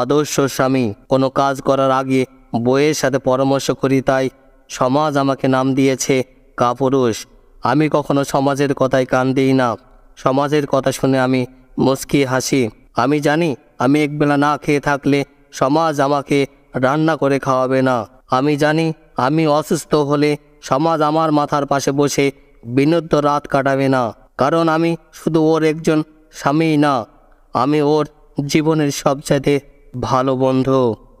আদর্শ স্বামী কোনো কাজ করার আগে বইয়ের সাথে পরামর্শ করি তাই সমাজ আমাকে নাম দিয়েছে কাপুরুষ আমি কখনো সমাজের কথায় কান দিই না সমাজের কথা শুনে আমি মুস্কি হাসি আমি জানি আমি একবেলা না খেয়ে থাকলে সমাজ আমাকে রান্না করে খাওয়াবে না আমি জানি আমি অসুস্থ হলে সমাজ আমার মাথার পাশে বসে বিনুদ্ধ রাত কাটাবে না কারণ আমি শুধু ওর একজন স্বামী না আমি ওর জীবনের সবচাইতে ভালো বন্ধু